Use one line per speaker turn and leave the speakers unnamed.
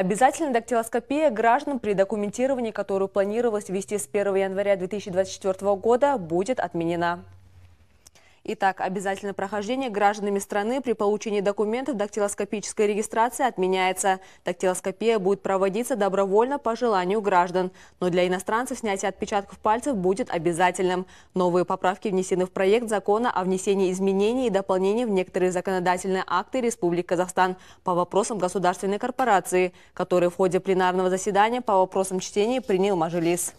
Обязательная дактилоскопия граждан при документировании, которую планировалось ввести с 1 января 2024 года, будет отменена. Итак, обязательное прохождение гражданами страны при получении документов дактилоскопической регистрации отменяется. Дактилоскопия будет проводиться добровольно по желанию граждан. Но для иностранцев снятие отпечатков пальцев будет обязательным. Новые поправки внесены в проект закона о внесении изменений и дополнений в некоторые законодательные акты Республики Казахстан по вопросам государственной корпорации, которые в ходе пленарного заседания по вопросам чтения принял Мажилис.